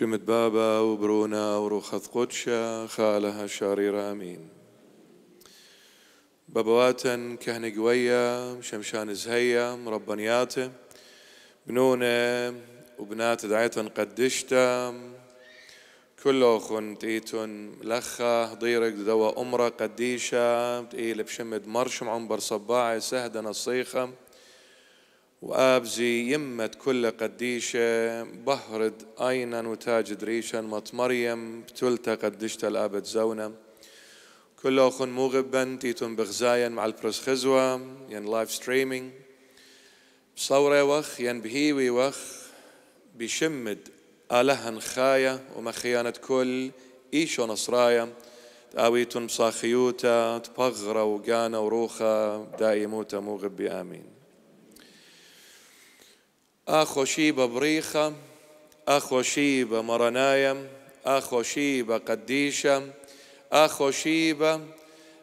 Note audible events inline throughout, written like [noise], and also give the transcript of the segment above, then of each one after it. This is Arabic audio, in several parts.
شمت بابا وبرونا وروخت قدشا خالها شاريرا امين بابواتا كهن قوية شمشان زهية مربنيات بنونة وبنات دعيتن قدشتا كل أخن تيتن لخة ضيرك دوا أمرة قديشة تقيل بشمد مرشم عمبر صباعي سهدنا الصيخة وآبزي يمة كل قديشة بهرد أينا وتاج دريشا مط مريم بتلتا قدشتا الآبد زونا كل أخن مغبا تيتم بغزايا مع البرس خزوة ين لايف ستريمينج بصورة وخ ين بهيوي وخ بشمد آلهن خايا ومخيانة كل إيشو نصرايا تآويتن بصاخيوتا تبغرا وقانا وروخا دايموتا مغب آمين أخو شيبة بريخة أخو شيبة مرنايا أخو شيبة قديشة أخو شيبة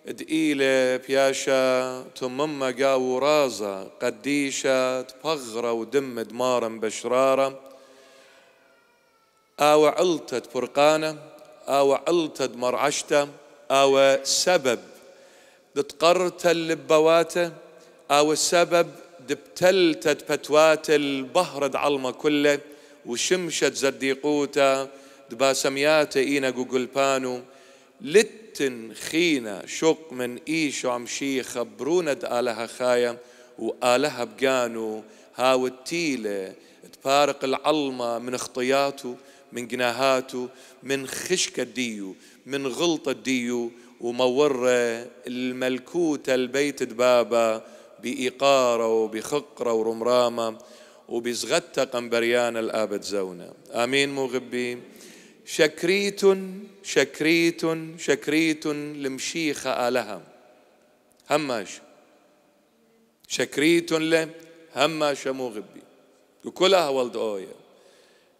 دقيلة بياشا تمم قاو رازة قديشة تبغرة ودم دمارا بشرارة أو علتة برقانة أو علتة مرعشتة أو سبب تقرت اللبواتة أو السبب دبتلتت فتوات البهرد علمه كله وشمشت زديقوتا دباسميات إينا بانو لتن خينا شق من إيشو عمشي خبرونا دآلها خايا وآلها بقانو هاو التيلة تفارق العلمة من اخطياته من جناهاته من خشكة ديو من غلطة ديو ومورة الملكوت البيت دبابا بإقارة وبخقرة ورمرامة وبزغتة قنبريان الآبد زونا آمين مغبي شكريت شكريت شكريت لمشيخة آلها هماش شكريت له هماش مغبي وكلها ولد أويا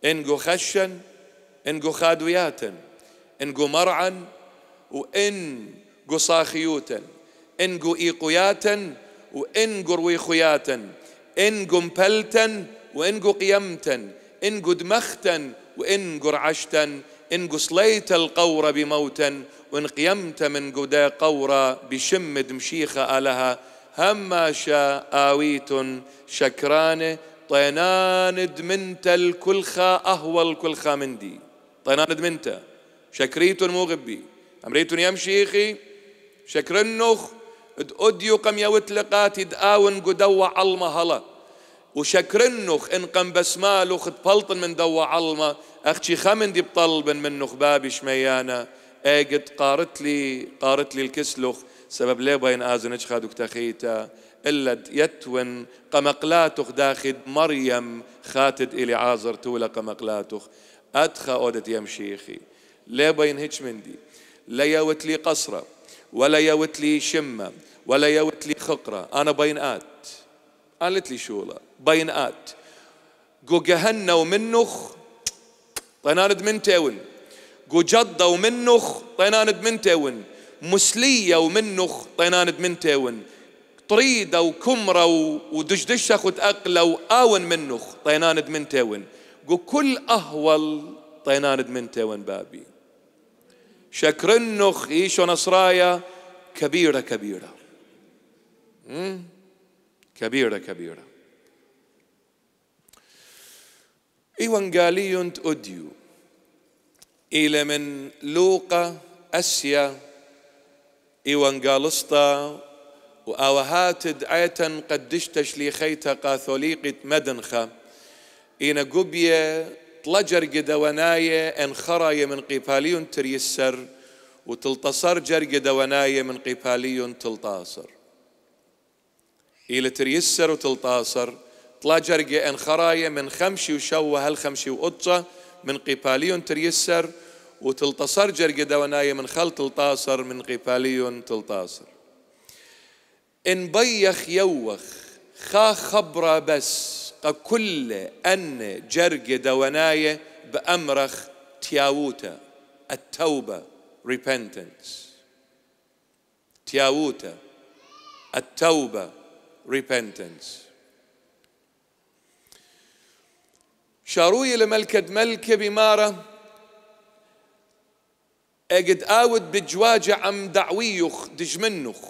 إنقو خشن إنقو خادوياتا إنقو مرعا وإن قصاخيوتا إنقو إيقوياتا وإنجر ويخياتا إنجو مبلتا وإنجو قيمتن إنجو دمختا وإنجر عشتا إن قصليت القورة بموتا وإن قيمت من قدا قورة بشم مشيخة آلها هما شاء آويت شكران طينان دمنت الكلخة أهوى الكلخة مندي طينان دمنت شكريت مو غبي يا يمشيخي شكرنخ دقوديو قم لقات اداون قدوع علمة هلا وشكرنوخ إن قم بسمالوخ تبلطن من دوا علمة أختي خمن دي من منوخ بابي شميانا اجت قارت لي قارت لي الكسلوخ سبب ليه بين آزنج خادوك تخيتا إلا يتون قمقلاتوخ داخد مريم خاتد إلي عازر تولا قمقلاتوخ أدخى أودت يمشيخي ليه باين هيج مندي ليوت وتلي قصره ولا يوت لي شمة ولا يوت لي خقرة أنا بينات قالت لي شوله بينات قو جهنة ومنخ طينان تاون قو جضة ومنخ طينان تاون مسلية ومنخ طينان تاون طريدة وكمرة ودشدشة أقلة وآون منخ طينان تاون قو كل أهول طينان تاون بابي شكرنخ إيشو نصرايا كبيرة كبيرة مم؟ كبيرة كبيرة إيوانجاليون أديو إلى من لوقا أسيا إيوانجالستا وآوهات دعيتا قدشتش لي خيتا قاثوليقت مدنخا إنا قبية طلجر إن انخراية من قباليون تريسر وتلتصر جر قدوناية من قباليون تلتاصر إلى تريسر وتلتاصر طلجر انخراية من خمشي وشوه خمشي وقطة من قباليون تريسر وتلتصر جرقة دوناية من خل تلتاصر من قبالي تلتاصر إن بيخ يوخ خا خبرة بس كل أن جرق دوناية بأمرخ تياووتا التوبة repentance تياووتا التوبة repentance شاروي لملكة ملكة بمارة اجد آود بجواجة عم دعويوخ دجمنوخ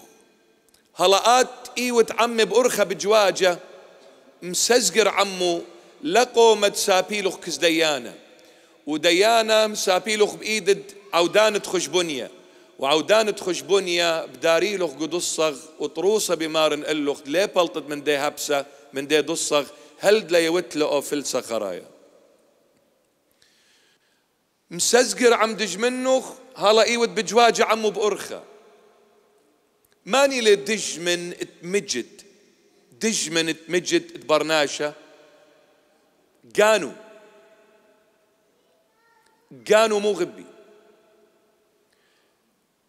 ات ايوت عمي بأرخة بجواجة مسزقر عمو لقو سابيلوخ كز ديانا وديانا مسابيلوخ بإيد عودانة وعودان وعودانة بنيه بداريلوخ قدصغ وطروسة بمارن اللوخ ليه بلطت من دي هبسة من دي دصغ هل دلا او فلسة خرايا مسزقر عم دجمنوخ هلا ايود بجواجة عمو بأرخة ماني لدج من مجد دجمن مجد برناشة قانو قانو مو غبي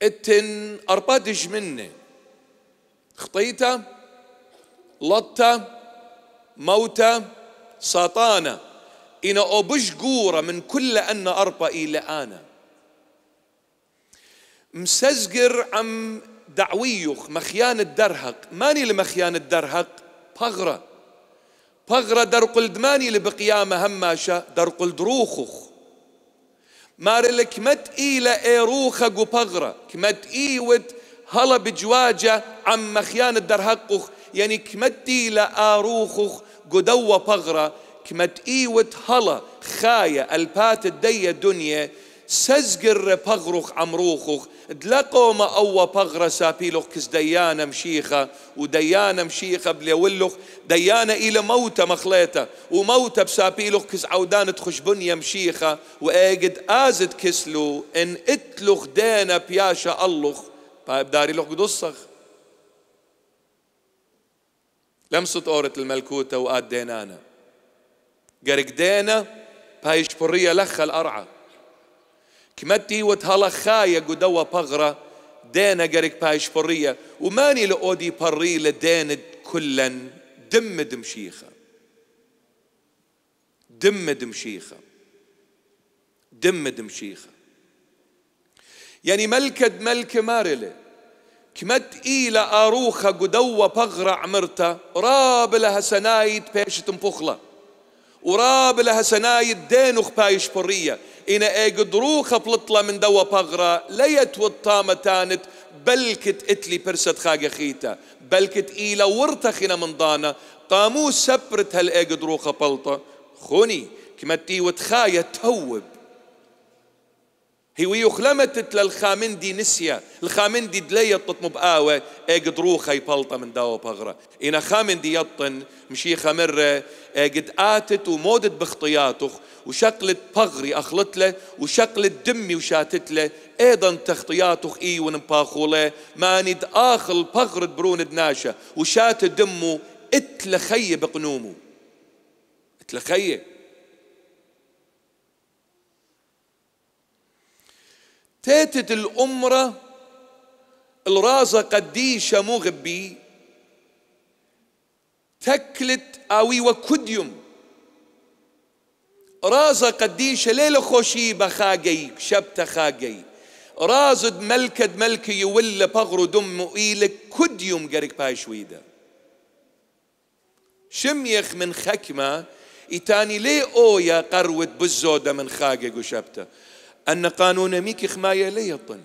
اتن أربا دجمنة خطيته لطة موتة سطانة إن أبش قورة من كل أن أربا إلى أنا مسزقر عم دعويوخ مخيان الدرهق ماني لمخيان الدرهق بغرة بغرة درقل دماني لبقيامة هماشة درقل دروخخ مت اي إيلا إيروخا قو بغرة كمت ود هلا بجواجة عم مخيان الدرهقخ يعني كمت إيلا آروخخ دوا بغرة كمت ود هلا خاية البات الدية دنيا سزقر بغرخ عمروخخ دلقو ما أوا بغرة سابيلوخ كس ديانة مشيخة وديانة مشيخة بليولوخ ديانة إلى موتة مخليتة وموتة بسابيلوخ كس عودانة خشبنية مشيخة وإيجد آزد كسلو إن اتلوخ دينا بياشا اللوخ طيب داري لوخ قدصخ لمست أورة الملكوتة وآد دينانا قرق دينا بايش برية لخ الأرعى كمتي وتهلا خايا قدوا بغرة دينا قريك بايش فرية وماني لأودي بري لدين كلا دم دمشيخة دم دمشيخة دم دمشيخة يعني ملكة ملك مارلة كمت إيلا آروخة قدوة بغرة عمرتا راب لها سنايد بيش تنفخله وراب لها سنايد دين وخبايش برية إنا اقدرو خبلطلة من دوا بغرة ليت والطامة تانت بلكت اتلي برست خاقة خيتا بلكت إيلا ورتخنا من ضانا قاموس سبرت هالإقدرو خبلطة خوني كمتي وتخاية توب هيويوخ لمتت للخامندي نسيا الخامندي دلي يطط مبقاوة اقد روخة يبلطة من داو بغرة إنا خامندي يطن مشي خمرة اقد آتت ومودت باختياطخ وشقلت بغري أخلط له وشقلت دمي وشاتت له أيضا تخطياتخ إي ما ماني آخل بغرة برون دناشة وشات دمو اتلخي بقنومو اتلخي تيتت الأمرة الرازة قديشة مغبي تكلت أوي وكديم رازة قديشة ليلة خوشي بخاقي شبت خاقي رازد ملكد ملكي ولا بغرو دم وإيلك كديم قرق شويدا شميخ من خكمه إتاني ليه أويا قروت بالزودة من خاقي وشبته أن قانون ميك خماية لي الطن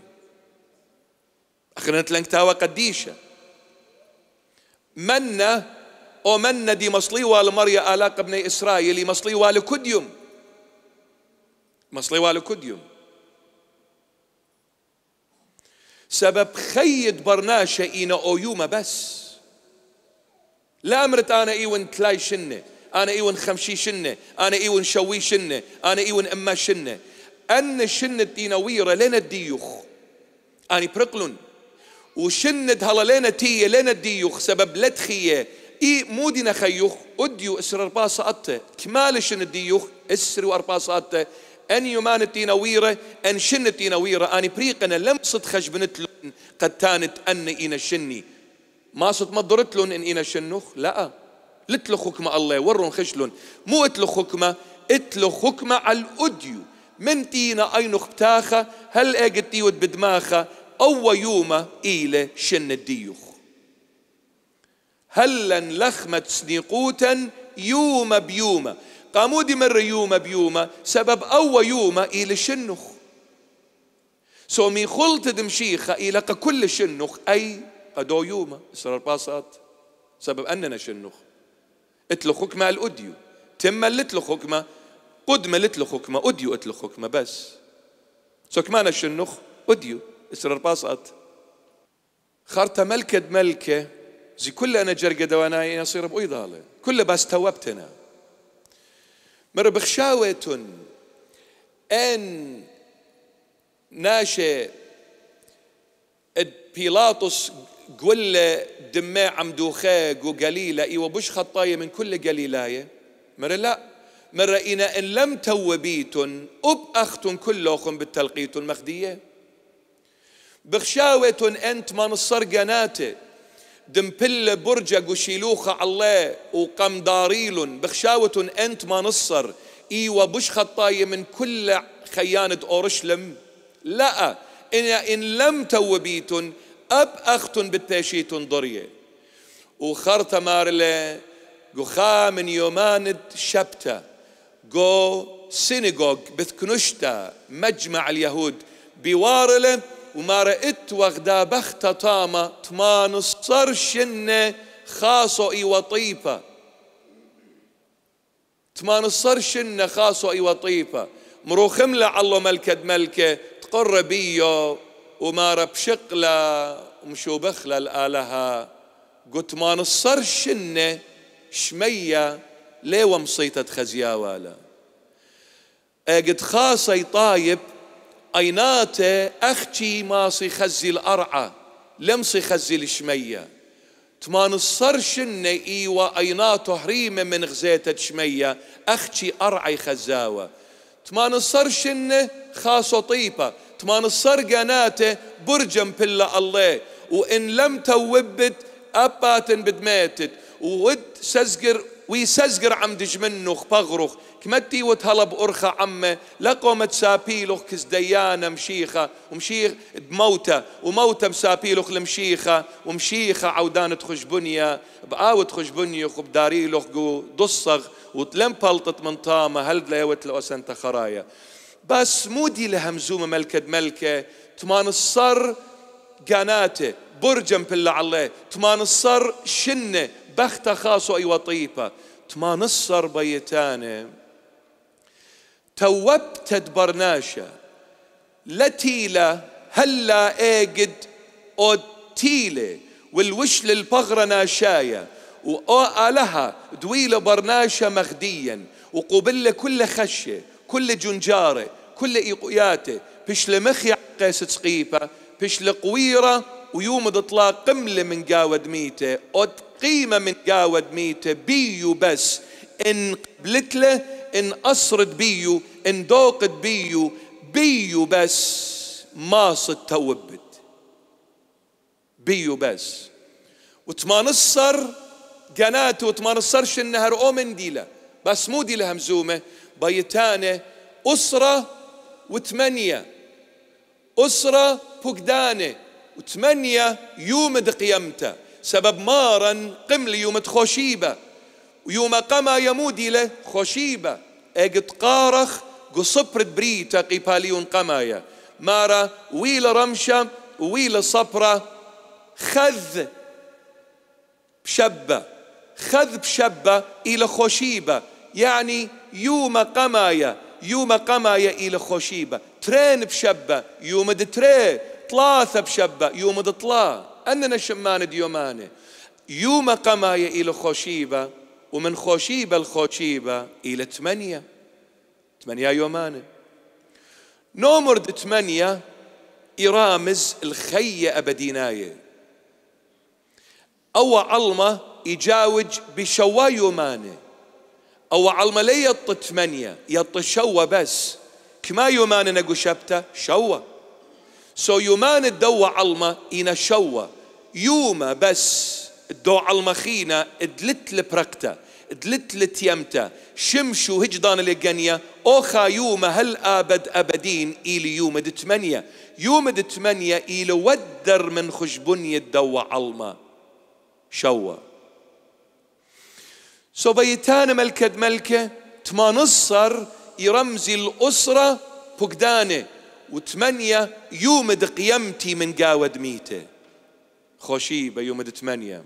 أخرنت لنك تاوى قديشة منا أو منا دي مصلي والمريا آلاق ابن إسرائيل مصلي والكديم مصلي والكديم سبب خيد برناشة إينا أو يوما بس لا أمرت أنا إيوان تلاي شنه أنا إيوان خمشي شنه أنا إيوان شوي شنه أنا إيوان أما شنه أن شنت دينويرة لنا الديوخ أني برقلن وشند هلا لنا تية لنا الديوخ سبب لتخية إي مو دينا خيوخ أديو إسر أرباسة أتة كمال شن ديوخ إسر وأرباسة أتة أن يمان الدينويرة أن شن الدينويرة أني بريقنا لم صد خش بنت قد تانت أن إينا شني ما صد ما ضرت إن إينا شنوخ لا لتلو حكمة الله ورن خشلن مو اتلو حكمة اتلو حكمة على الأديو من تينا أينخ بتاخة هل اجد تيود بدماخة أو يوما إيلة شن الديوخ هلا لخمت سنيقوتا يوما بيوما قامودي مر يوما بيوما سبب أو يوما إيلة شنخ سومي خلت دمشيخة إلى كل شنخ أي قدو يوما إسرار باصات سبب أننا شنخ اتلخك ما الأديو تم اللي اتلخك ما قد ملت له اوديو قلت له حكمه بس سكمانة شنخ اوديو إسر باصات خارطة ملكة ملكة زي كل أنا جرقة دواناي يصير بأيضالة كل بس توبتنا مر بخشاوة أن ناشئ بيلاطس قل دماء عمدوخيق وقليلة إيوة بوش خطاية من كل قليلاية مر لا من رأينا إن لم توبيتن أب أختن كلوخن بالتلقيتن مخدية بخشاوتن أنت من الصرقنات دمبل برجة وشيلوخة الله وقم داريلن بخشاوتن أنت ما نصر إي إيوة وبش خطاية من كل خيانة أورشلم لا إن, إن لم توبيتن أب أختن بالتاشيتن ضرية وخرت مارلة قخا من يومانت شبته جو سينيغوغ بثكنشتا مجمع اليهود بوارلة وما رأيت وغدا بختة طامة تمان الصر شنة خاصو اي وطيفة تمان الصر شنة خاصو اي وطيفة مروخم الله ملكد ملكة تقر بيو وما ومشو بخلا الآلهة قلت ما نصر شنة شمية ليه ومصيتة خزياوالا قد خاصي طايب أيناته أختي ماصي خزي الأرعى لمصي خزي الشمية تمان الصر شنة ايوا أيناته هريمة من غزيتة شمية أختي أرعي خزاوة تمان الصر شنة خاصة طيبة تمان الصر قناته برجم بلا الله وإن لم توبت أباتن بدماتت ود سزقر ويسزقر عم دجمنوخ بغروخ كمتي وتهلب أرخة عمه لقو سابيلوخ كزديانة مشيخة ومشيخ بموتة وموتة مسابيلوخ لمشيخة ومشيخة عودانة خشبنية بقاوة خشبنيوخ وبداريلوخ وتلم وتلمبلطت من طامة هل دليوت الأسنت خرايا بس مودي لهمزومة ملكة ملكة تمان الصر قاناته برجم بالله عليه تمان الصر شنه بخت خاص أي وطيفة تما نصر بيتانة توبت برناشة تەدبەر ناشە لە تیلە والوش للبغرة ناشاية وآلها دويلة برناشة مغديا وقبل كل خشة كل جنجارة كل إيقياته بش لمخي قيس تسقيفة بش لقويرة ويومد اطلاع قملة من قاود ميته أد قيمة من قاود ميته بيو بس إن قبلت له إن أصرت بيو إن دوقت بيو بيو بس ما صد توبت بيو بس وتمانصر قناته وتمانصرش النهر أومن ديله بس مو ديله همزومة بيتانه أسرة وثمانية أسرة فقدانه وثمانية يوم دقيمتا سبب مارا قمل يوم خشيبة ويوم قما يمود له خشيبة اجد قارخ قصبر بريتا قباليون قمايا مارا ويل رمشة ويل صبرة خذ بشبة خذ بشبة إلى خشيبة يعني يوم قمايا يوم قمايا إلى خشيبة ترين بشبة يوم دتري طلا ثب شبا يوم دطلا أننا شمان ديومانة يوم قماية إلى خوشيبة ومن خوشيبة لخوشيبة إلى ثمانية ثمانية يومانة نومر ثمانية يرامز الخية أبديناية أو علمة يجاوج بشوا يومانه أو علمة لي يط ثمانية يط شوا بس كما يومان نقو شبته شوا So Yuman الدو علما ينشوى يوما بس الدو علما خينا دلت لبركتا دلت لتيمتا شمشو هجدان لقنيا أوخا يوما هل آبد أبدين إلي يوم ثمانية يوم ثمانية إلي ودر من خشبني الدو علما شوى سو بيتان ملكة ملكة تما يرمزي الأسرة بقدانه وثمانية يومد قيمتي من قاود ميته خوشيبة يومد ثمانية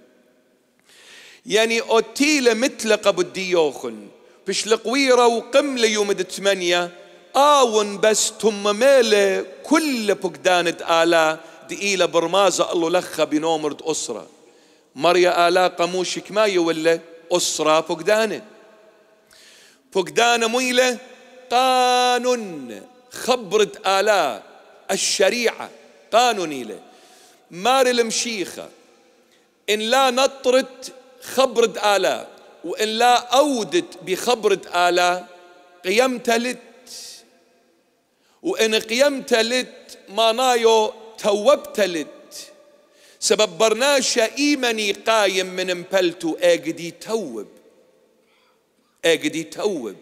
يعني أوتيلة متلقة بالديوخن بش لقويرة وقملة يومد ثمانية آون بس تم ميلة كل بقدانة آلا دقيلة برمازة الله لخة بنومرد أسرة مريا آلا قموشك ما يولى أسرة بقدانة بقدانة ميلة قانون خبرة آلاء الشريعة قانوني له مار المشيخة إن لا نطرت خبرة آلاء وإن لا أودت بخبرة آلاء قيمت لت وإن قيم لت مانايو توبت لت سبب برناشا إيمني قايم من مبلتو أجدي توب أجدي توب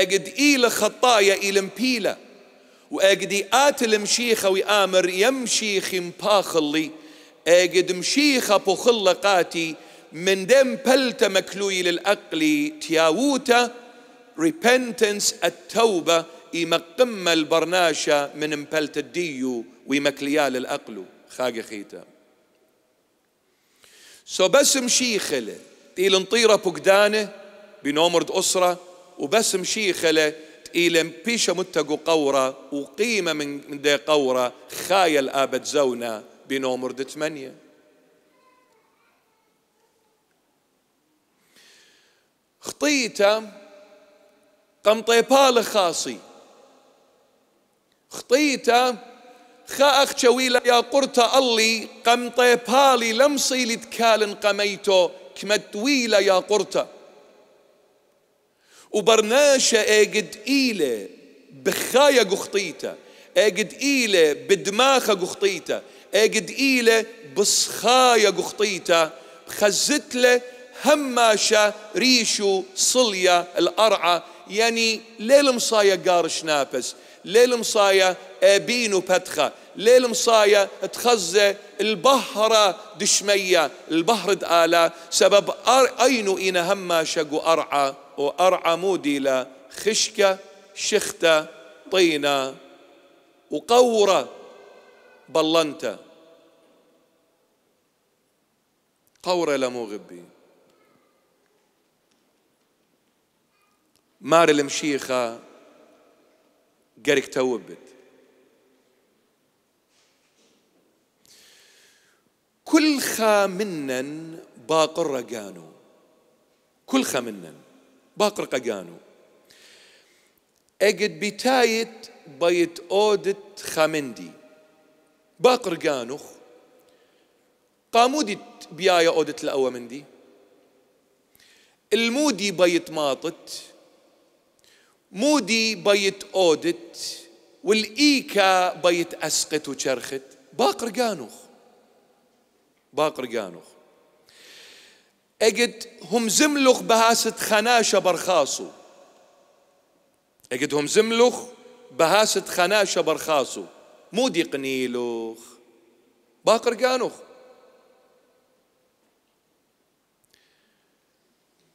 أجد إيل خطايا إيل مبيلة وأجد آتل مشيخة ويآمر يمشيخ مباخلي أجد مشيخة بخلقاتي من دم بلت مكلوي للأقل تياووتا ريبنتنس التوبة إما قمة البرناشة من مبلت الديو ويمكليا للأقل خاقي خيتا سو بس مشيخة تيل نطيرة بقدانه بنومرد أسرة وبس مشيخة إلى بيشة متقو قورة وقيمة من دي قورة خايل آبت زونا بنومر ثمانية خطيته قم طيبال خاصي خطيته خا اخشويلا يا قرطة اللي قم طيبالي لمصي لتكالن قميتو كمتويلا يا قرطة وبرناشة اجد إيلة بخايا قخطيته اجد إيلة بدماخة قخطيته اجد إيلة بصخايا قخطيته خزتلة هماشا هماشة ريشو صليا الأرعى يعني ليل مصايا قارش نافس ليل مصايا أبينو وبتخة ليل مصايا تخزة البهرة دشمية البهرد دآلة سبب أينو إنا هماشة أرعى وأرعى مودي خشكة شختة طينة وقورة بلنتة قورة لمو غبي مار المشيخة قرك توبت كل خا منن باقر قانو كل خا منن باقر قانو اجد بتايت بيت اودت خامندي باقر قانوخ قامودت بيايا اودت الاوى مندي المودي بيت ماطت مودي بيت اودت والايكا بيت اسقت وشرخت باقر قانوخ باقر قانوخ اجد هم زملخ بهاست خناشة برخاصو اجد هم زملخ بهاست خناشة برخاصو مو دي قنيلوخ باقر قانوخ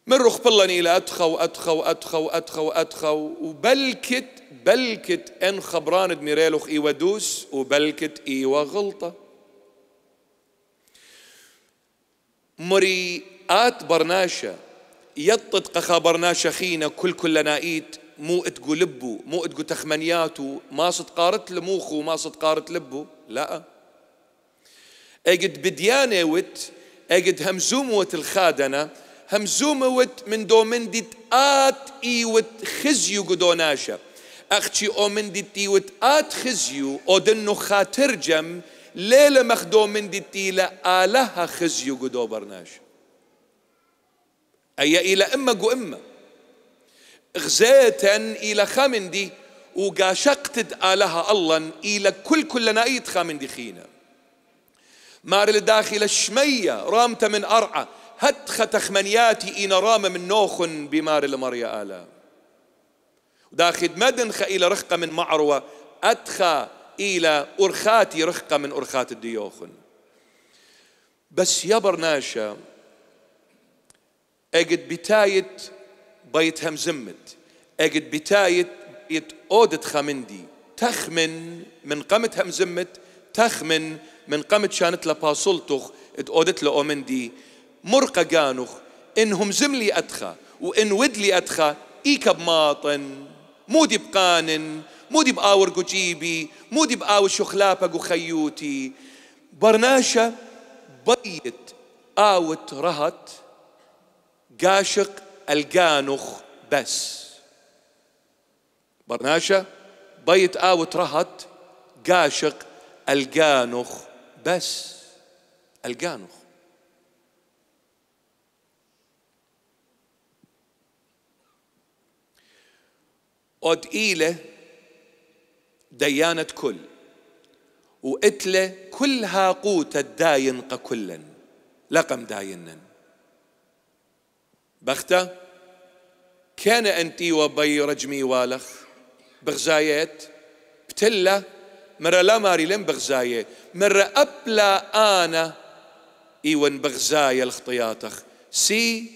من رخ بالله نيلا أدخو أدخو أدخو أدخو أدخو وبلكت بلكت إن خبران دميريلوخ إيوا دوس وبلكت إيوا غلطة مري آت برناشا يطت قخا برناشا خينا كل كل نائيت مو اتقو لبو مو اتقو تخمنياتو ما صدقارت لموخو ما صدقارت لبو لا اجد بديانة وت اجد همزوموت الخادنة همزوموت من دومن ديت آت ايوت خزيو قدوناشا اختي او من ديت وت آت خزيو او دنو خاترجم ليلة مخدو من ديتيلة لآلها خزيو قدو برناشا هي إلى إما جو إما غزاتا إلى خامندي وقاشقت آلها الله إلى كل كل نايت خامندي خينا مار الداخل الشمية رامت من أرعى هتخ تخمنياتي إن رام من نوخن بمار المريا آلا داخل مدنخ إلى رخقة من معروة أتخى إلى أرخاتي رخقة من أرخات الديوخن بس يا برناشا اجد بتاية بيت همزمت اجد بتاية بيت اودت خمندي تخمن من قمت همزمت تخمن من قمت شانت لباصلتخ ات اودت لأومندي مرقة قانوخ إن همزملي ادخا وإن ودلي ادخا إيكا بماطن مودي بقانن مودي بآور قجيبي مودي بآور شخلابك وخيوتي برناشة بيت آوت رهت قاشق القانخ بس برناشة بيت آوت رهط قاشق القانخ بس القانخ قد إيلة ديانة كل وإتله كلها قوت الداينق كلا لقم داينن بختة كان أنتي وبي رجمي والخ بغزايت بتلا مرة لا ماري لم بغزاية مرة أبلا أنا إيوان بغزاية الخطياتخ سي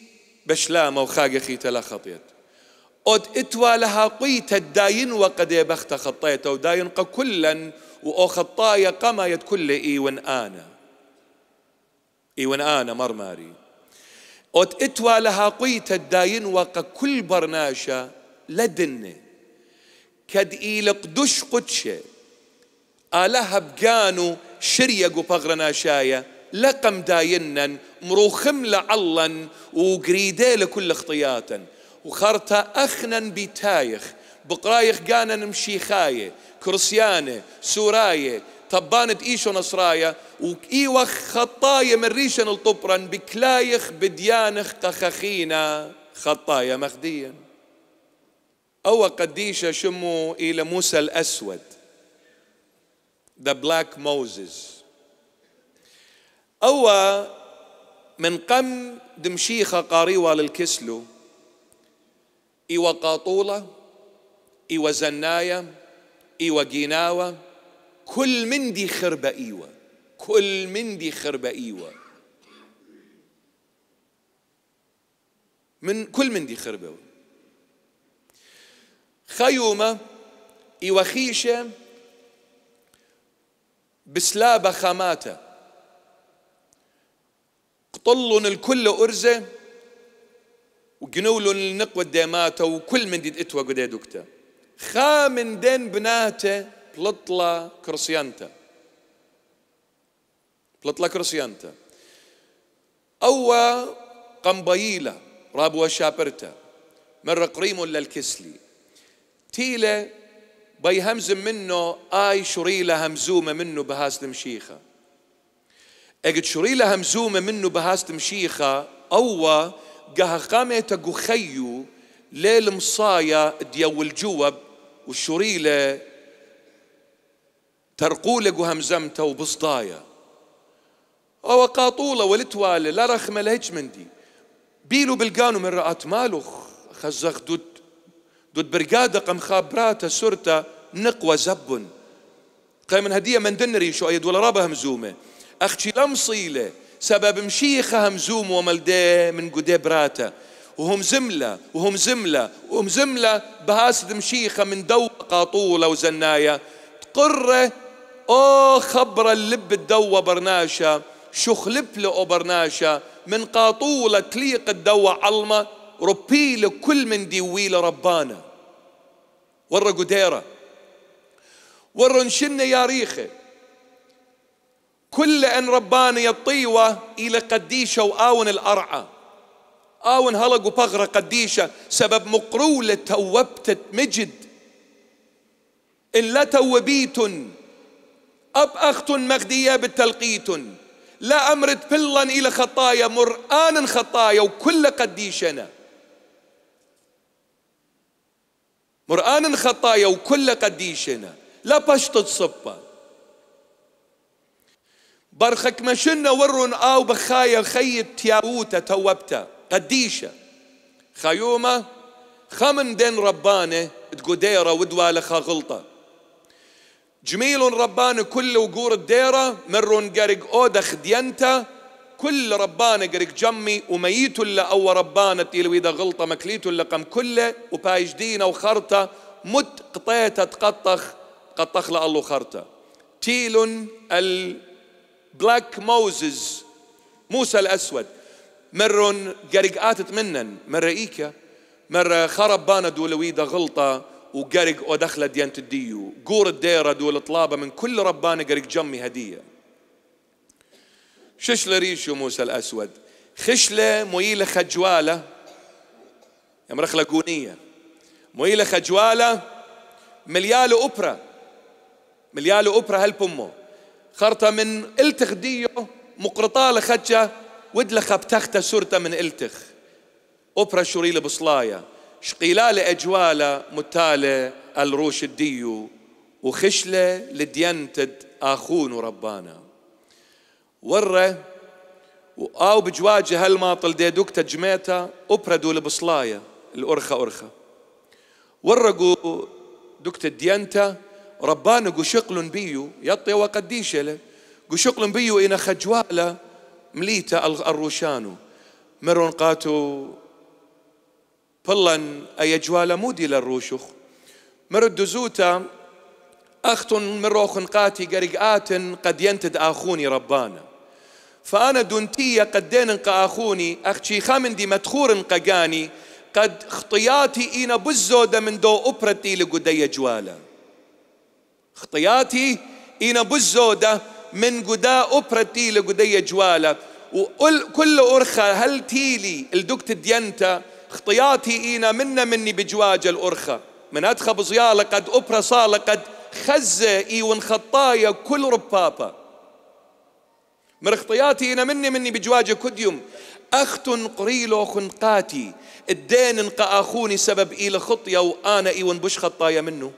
بشلامة وخاقة خيت لا خطيت قد إتوالها قيت الداين وقد بخت خطيته وداين كلا وأو خطايا قما يد كل إيوان آنا إيوان آنا مرماري اوت اتوا لها قيت الداين وق كل برناشا لدنه كد ايلق دش قدش آلها بقانو شريق شاية لقم داينا مروخم لعلا وقريدي لكل اخطياتا وخرطة أخنا بتايخ بقرايخ قانا مشيخاية كرسيانة سوراية تبانت إيشو نصرايا وإيوخ خطايا من ريشن الطبرا بكلايخ بديانخ قخخينا خطايا مخديا أو قديشة شمو إلى موسى الأسود ذا بلاك موزز أو من قم دمشيخة قاريوة للكسلو إيوا قاطولة إيوا زنايا إيوا جيناوة كل من دي خربة إيوة كل من دي خربة إيوة من كل من دي خربة خيومة إيوخيشة بسلابة خاماتة قطلن الكل أرزة وجنولن النقوة ديماتة وكل من دي قدي قديدوكتا خامن دين بناته plëtla كرسيانتا Plëtla كرسيانتا أو قنبيلة رابوا شابرتا مرة قريم للكسلي تيلة بي همزم منه آي شريلة همزومة منه بهاس مشيخة اجت شريلة همزومة منه بهاس مشيخة أو قهقامة تقخيو ليل مصايا ديو الجوب والشريلة ترقولك وهمزمته وبصدايا أو قاطولة ولتوالة لا رخمة لهج مندي بيلو بلقانو من رأت مالوخ خزخ دود دود برقادة قم خابراته سرته نقوى زبن قيمن هدية من دنري شو أيد ولا رابها مزومة أختي لمصيلة سبب مشيخة همزوم وملدي من قدي براته وهم زملة وهم زملة وهم زملة بهاسد مشيخة من دو قاطولة وزناية قرة او خبر اللب الدوا برناشا شو خلف له برناشا من قاطولة تليق الدوا علمة ربي لكل من ديويله ربانا ورا قديرة ورا نشن ريخة كل ان ربانا يطيوه الى قديشه واون الارعى آون هلق وبغرة قديشة سبب مقرولة توبتت مجد إن لا توبيتن أب أخت مغدية بالتلقيت لا أمرت بلا إلى خطايا مرآن خطايا وكل قديشنا مرآن خطايا وكل قديشنا لا بشطت صبا برخك مشنا ورن آو بخايا خيب تياوتا توبتا قديشة خيومة خمن دين ربانه تقديرة ودوالخا غلطة جميل ربان كل وقور الديرة مرون قرق أودا خدينتا كل ربان قرق جمي وميت إلا أو ربان تيل ويدا غلطة مكليت الا قم كله وبايش دينا وخرطة مت قطيتة تقطخ قطخ الله خرطة تيل البلاك موزز موسى الأسود قرق آتت منن مرة إيكا مرة خرب بانا ويدا غلطة وقرق ودخل ديانة الديو قور الديرة دول طلابة من كل ربانة قرق جمي هدية ششلة ريشو موسى الأسود خشلة مويلة خجوالة يا مرخلة قونية مويلة خجوالة مليالة أوبرا مليالة أوبرا هالبمو خرطة من التخ ديو مقرطالة خجة ودلخة بتختة سورتة من التخ أوبرا شوريلة بصلاية شقيلال أجوالة متالة الروش الديو وخشلة لديانتد آخون ربانا ورة وآو بجواجه هالماطل ديدوكتا جميتا أبردو البصلاية الأرخة أرخة ورقوا دكت الديانتا ربانا قو شقل بيو يطي وقديشة له قو شقل بيو إنا خجوالة مليتا الروشانو مرون قاتو بلن أي جوالا مودي للروشخ مرد زوتا أخت من روخن قاتي قرقات قد ينتد آخوني ربانا فأنا دونتي قد دين أخوني أختي خامن دي مدخور قجاني قد خطياتي إينا بزودة من دو أبرتي لقدي جوالا خطياتي إينا بزودة من قدا أبرتي لقدي جوالا وكل أرخى هل تيلي الدكت ديانتا خطياتي إينا منا مني بجواج الأرخة من أدخب صيالة قد أبرى صالة قد خزة إي ونخطايا كل ربابة من خطياتي إينا مني مني بجواج كديم أخت قريلو خنقاتي الدين انقا أخوني سبب إي خطية وأنا إي ونبش خطايا منه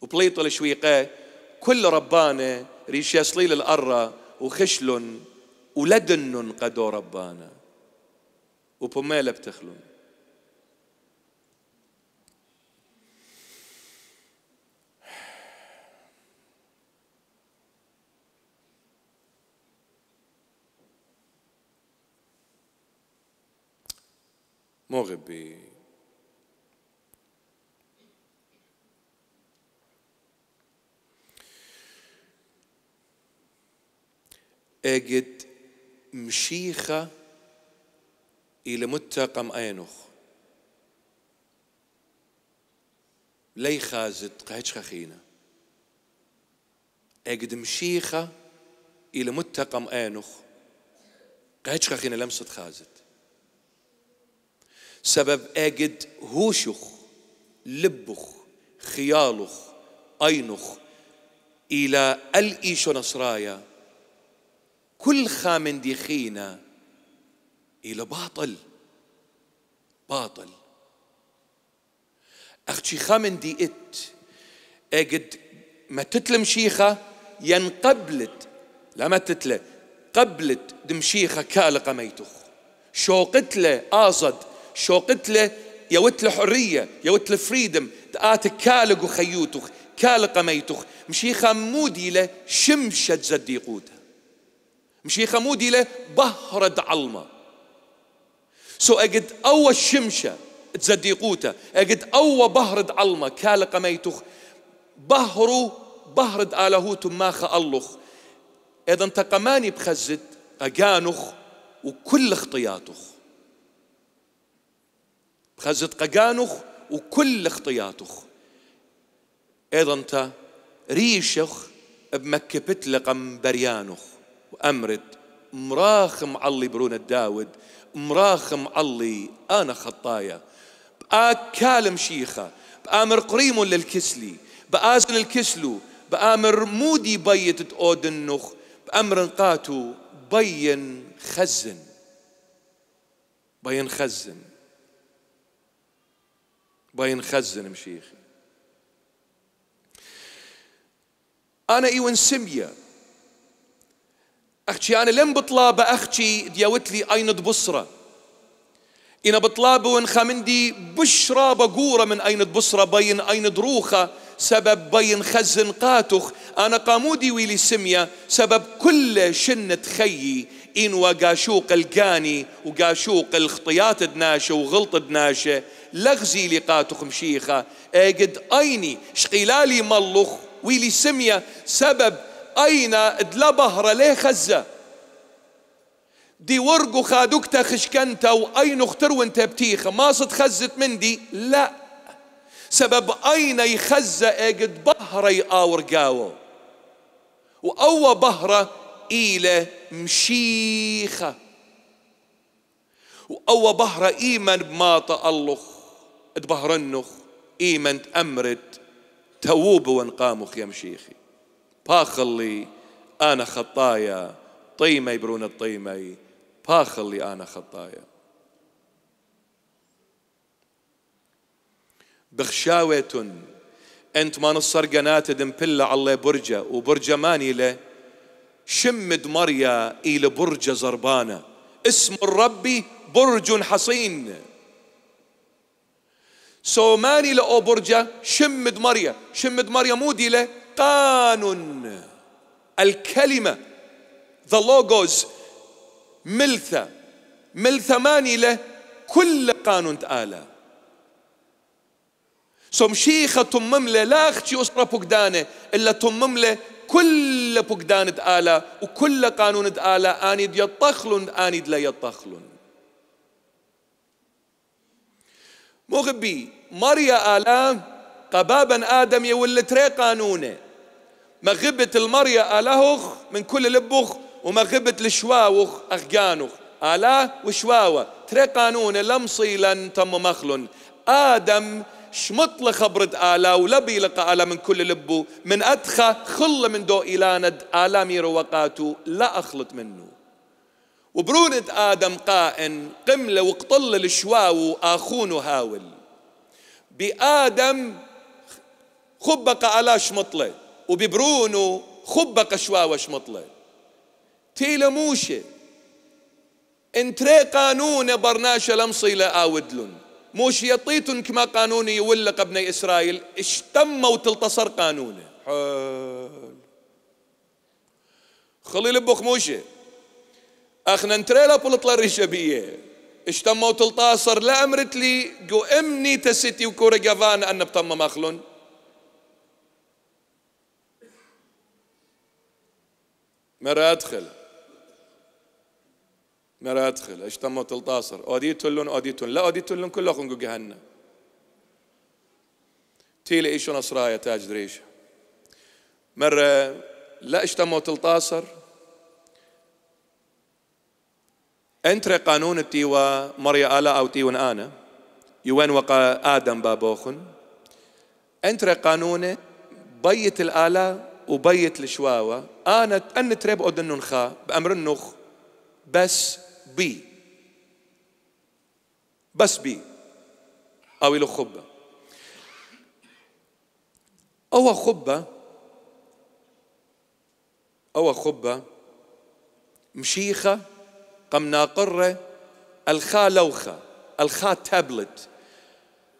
وبليطل شويقة كل ربانة ريش يصلي للأرة وخشل ولدن قدو ربانه وبمالا بتخلون مرغب اجد مشيخه إلى متى قم أينوخ لي خازت قهتش خخينا أجد مشيخة إلى متى قم أينوخ قهتش خخينا لمست خازت سبب أجد هوشخ لبخ خيالخ أينخ إلى الإيشو نصرايا كل خامن ديخينا إلى باطل باطل أخت شيخة من دي إت أجد ما تتلم شيخة ينقبلت لا ما تتلى قبلت دمشيخة كالقة ميتخ شوقت له آصد شوقت له يوت له حرية يوت له فريدم تآتك كالق وخيوتخ كالقة ميتخ مشيخة مودي له شمشة زديقوتها مشيخة مودي له بهرد علمه سو اجد اوا الشمشه تصدقوته اجد اوا بهرد علمه كالق ميتخ بهرو بهرد آلهوت ما الله اذا تقماني بخزد اجانخ وكل اختياطخ بخزد قجانخ وكل اختياطخ اذا انت ريشخ بمكبت لقم بريانخ وامرد مراخم علي برون الداود مراخم علي أنا خطايا بآكالم شيخة بآمر قريم للكسلي بآزن الكسلو بآمر مودي بيت أودن النخ بأمر قاتو بين خزن بين خزن بين خزن مشيخي أنا إيوان سمية أختي انا لم بطلابه ديوت دياوتلي اين بصره إن ونخا مندي بشرى بقورة من أين بصرة بين أين دروخة سبب بين خزن قاتخ أنا قامودي ويلي سمية سبب كل شنة خيي إن وقاشوق القاني وقاشوق الخطيات دناشة وغلط دناشة لغزي لقاتخ مشيخة أجد أيني شقيلالي ملخ ويلي سمية سبب أين دلا بهرة ليه خزة دي ورقو خادوكتا خشكنتا وأين اختر وانت بتيخة ما صد خزت مندي لا سبب أين يخزة اجد بهرة يقاور قاوه وأوى بهرة إيلة مشيخة وأوى بهرة إيمن بما تألخ تبهرنخ إيمن تأمرت تووب وانقامخ يا مشيخي باخلي أنا خطايا طيمي برون الطيمي باخلي أنا خطايا بخشاوة أنت ما نصر قنات دمبلة على برجة وبرجة ماني له شمد مريا إلى برجة زربانة اسم الرب برج حصين سوماني لأو برجة شمد مريا شمد مريا مو دي له قانون الكلمة the logos ملثة ملثة له كل قانون تآلة سوم شيخة له لا اختي أسرة بقدانة إلا له كل بقدانة تآلة وكل قانون تآلة آنيد يطخلن آنيد لا يطخلن مغبي مريا آلام قبابا آدم ري قانونه مغبة المريا آلهوخ من كل لبوخ ومغبة الشواوخ أخجانوخ ألا وشواوة تري قانون لم صيلا تم مخلن آدم شمط لخبرد آلا ولبي لقى آلا من كل لبو من أدخى خل من دو إلاند آلا ميرو وقاتو لا أخلط منه وبرونة آدم قائن قملة وقطل الشواو اخونو هاول بآدم خبق على شمطله وببرونو خبة قشواوش مطلة تيلا موشة انتري قانون برناشة لمصي لا آودلن موش يطيتن كما قانوني يولق ابن إسرائيل اشتموا تلتصر قانونه حل. خلي لبخ موشة اخنا انتري لابلطل ريشبية اشتموا وتلتصر لا امرت لي قو امني تسيتي وكوري جافان ان بطم مخلون مرة أدخل مرة تلطاصر اشتموا تلون اودي أوديتون لا اودي تلون كله قو جهنم تيلي إيشون أسرايا تاج دريش مرة لا اشتموا تلطاصر انتري قانون التيوا مريا آلا او تيون انا يوين وقا ادم بابوخن انتري قانون بيت الآلة وبيت الشواوة أنا أن تريب أود النخا بأمر النخ بس بي بس بي أو له خبة أو خبة أو خبة مشيخة قمنا قرة الخا لوخة الخا تابلت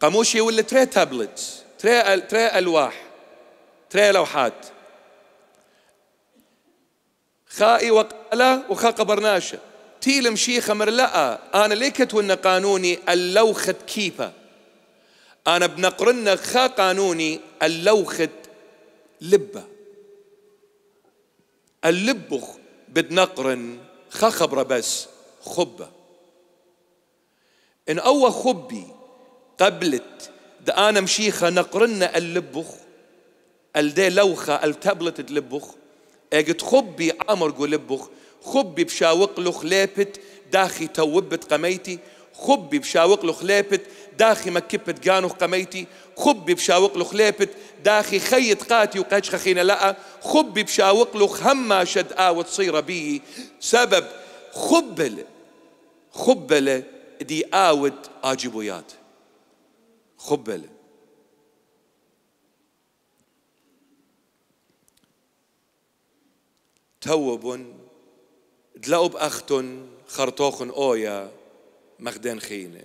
قموشي ولا تري تابلت تري تري ألواح تري لوحات خائي وقالة وخا قبرناشة تيلم شيخة مرلأة أنا ليكت وإن قانوني اللوخت كيفة أنا بنقرن خا قانوني اللوخت لبة اللبخ بدنقرن خا خبرة بس خبة إن أول خبي قبلت ده أنا مشيخة نقرن اللبخ الدي لوخة التبلت تلبخ اجت خبي عمر قلبخ خبي بشاوق له خلابت داخي توبت قميتي خبي بشاوق له خلابت داخي مكبت قانو قميتي خبي بشاوق له خلابت داخي خيط قاتي وقاتش خخينا لا خبي بشاوق له هما شد شدقا وتصير بي سبب خبل خبل دي آود آجبويات خبل توبن دلقوا بأختن خرطوخن أويا مخدين خينة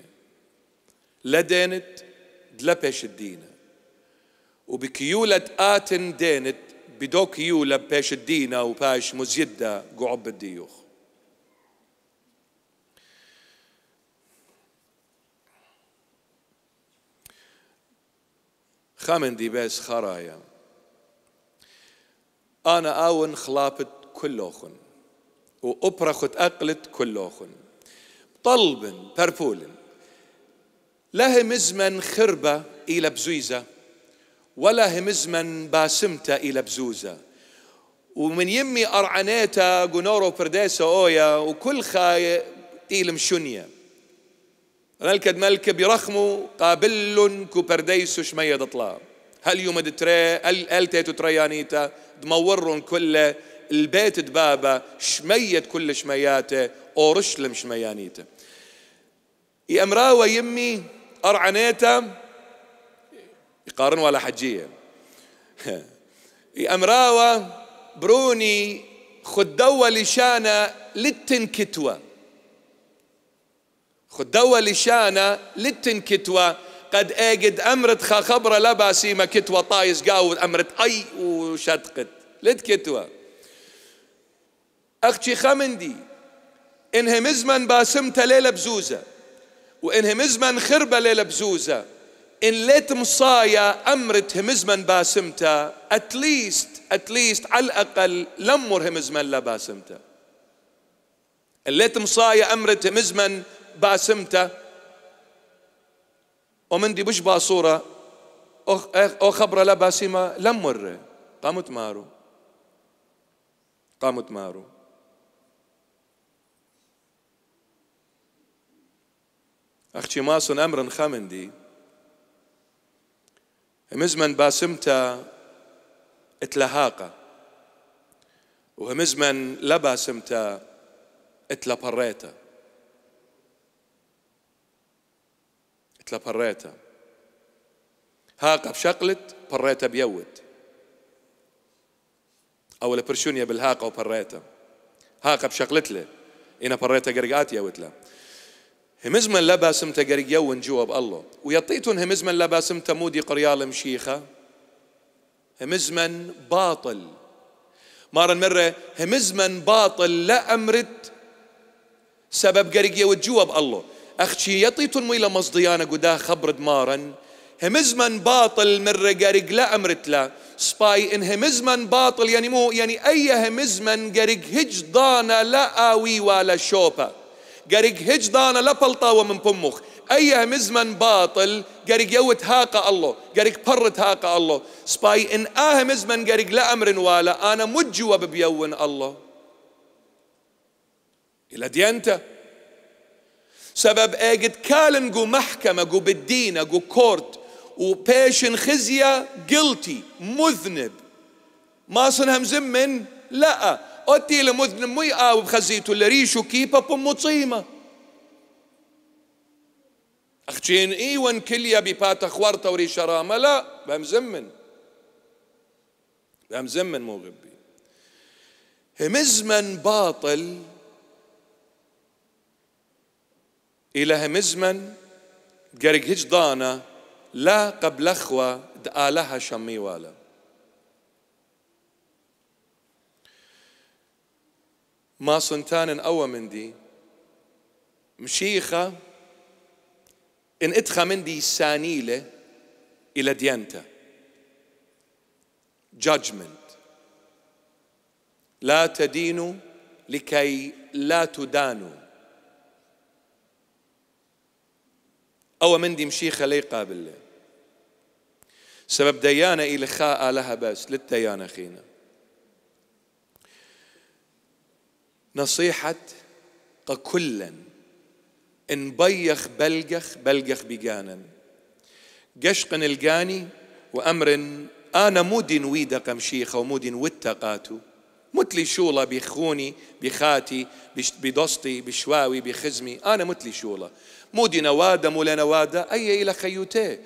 لا دينت دلا بيش الدينة وبكيولة آتن دينت بدو كيولة بيش الدينة وباش مزيدة قعب الديوخ خامن دي بس خرايا أنا آون خلابت كلوخن وأبرخت أقلت كلوخن طلبن بربولن لا همزمن خربة إلى بزويزة ولا همزمن باسمتة إلى بزوزة ومن يمي أرعنيتا قنورو برديسة أويا وكل خاي تيل مشنية ملكة ملكة برخمو قابل كوبرديسو شمية دطلا هل يومد تري هل تيتو تريانيتا دمورن كله البيت دبابة شميت كل شمياته أورشلم شميانيته امراوة يمي أرعنيته يقارن ولا حجية [laughs] يا امراوة بروني خد خدوة لشانة للتنكتوة دوا لشانة للتنكتوة قد اجد امرت خا خبره لبا سيما كتوه طايس قاود امرت اي وشتقت لد أختي خمندي إنهم إزمن باسمتا ليلة بزوزة وإنهم إزمن خربة ليلة بزوزة إن ليت مصايا أمرت همزمن باسمتا أتليست أتليست على الأقل لمر همزمن لا باسمتا إن ليت مصايا أمرت همزمن باسمتا ومن دي بش باصورة أو خبرة لا باسمة لمر قامت مارو قامت مارو أختي اختماس أمر خامندي همزمن باسمتا اتلهاقة وهمزمن لا باسمتا اتلبريتا اتلبريتا هاقة بشقلت بريتا بيود او لبرشونيا بالهاقة وبريتا هاقة له إنا بريتا قرقات يا له همزما لا باسم قرق يون جوا بالله ويطيتون همزما لا باسم مودي قريال مشيخة همزمن باطل مارا مرة همزمن باطل لا أمرت سبب قرق يود جوا بالله أختي يطيتون ميلا مصديانا قدا خبرد مارا همزمن باطل مرة قرق لا أمرت لا سباي إن همزمن باطل يعني مو يعني أي همزمن قرق هج ضانا لا آوي ولا شوبه قرق هجدانا لبلطا من بمخ أي مزمن باطل قرق يوت هاقة الله قرق برت هاقة الله سباي إن آه مزمن قرق لا أمر ولا أنا مجوا ببيون الله إلى أنت سبب اجد كالن جو محكمة جو بالدين جو كورت وبيشن خزية قلتي مذنب ما صنهم زمن لا odtijele muzgën mëj au bëkhazi të lërishu kipa për أخشين أختين إيوان كليا بباتا خوارتا وريشا شرامة لا بهم زمن مو غبي همزمن باطل إلى همزمن قرق هجضانة لا قبل أخوة دآلها شمي والا ما صنتان قوى مندي مشيخة إن إتخا مندي سانيلة إلى ديانتا judgment لا تدينوا لكي لا تدانوا أو مندي مشيخة لي قابلة سبب ديانة إلى خاء لها بس للديانة خينا نصيحة ككلا إن بيخ بلجخ بلجخ بجانا قشقن الجاني وأمر أنا مودن ويدق مشيخة ومودن واتقاتو متلي شولة بخوني بخاتي بدوستي بشواوي بخزمي أنا متلي شولة مودن نوادة مولا نوادة أي إلى خيوتي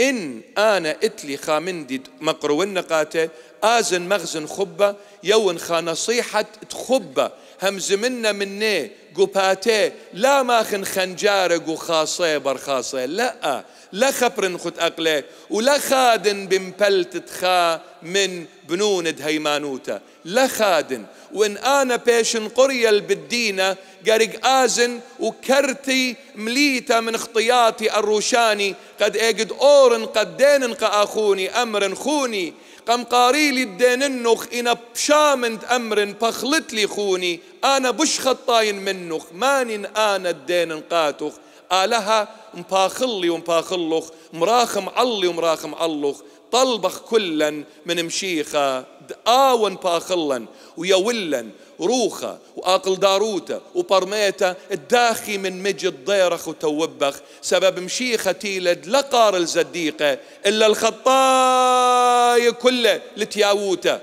إن أنا إتلي خامندي مقرون نقاته آزن مغزن خبة يون خا نصيحة تخبة همز منا مني قباتي لا ماخن خنجارة قو خاصي برخاصي لا لا خبر خد أقلي ولا خادن بمبلت تخا من بنون دهيمانوتا لا خادن وإن أنا بيشن قرية البدينة قرق آزن وكرتي مليتة من خطياتي الروشاني قد أجد أورن قد دينن قأخوني أمر خوني قم قاريلي الدين النخ إن بشامن أمر بخلت لي خوني أنا بش خطاين منخ مان أنا الدين قاتخ آلها مباخلي ومباخلخ مراخم علي ومراخم علخ طلبخ كلا من مشيخه آون باخلن ويولن روخة وآقل داروتة وبرميتة الداخي من مجد ضيرخ وتوبخ سبب مشيخة تيلد لقار الزديقة إلا الخطاي كله لتياووته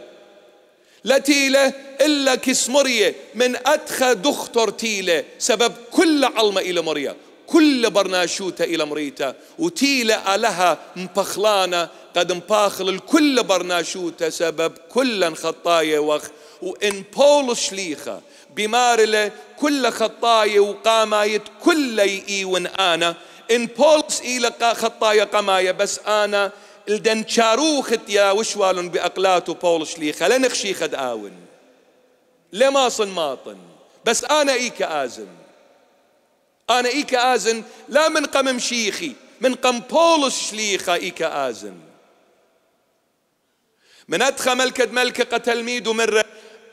لا تيلة إلا كسمرية من أدخى دختر تيلة سبب كل علمة إلى مريا كل برناشوته إلى مريته وتيلة لها مبخلانة قد مباخل الكل برناشوته سبب كل خطايا وخ وإن بول شليخة بمارلة كل خطايا وقامايت كل يئي وإن أنا إن بولس إلى خطايا قماية بس أنا الدن شاروخت يا وشوال بأقلات بول شليخة لنخشي خد آون لما ماطن بس أنا إيك آزم أنا إيكا آزن لا من قمم شيخي من قم بولس شليخة إيكا آزن من أدخى ملكة ملكة ميد مرة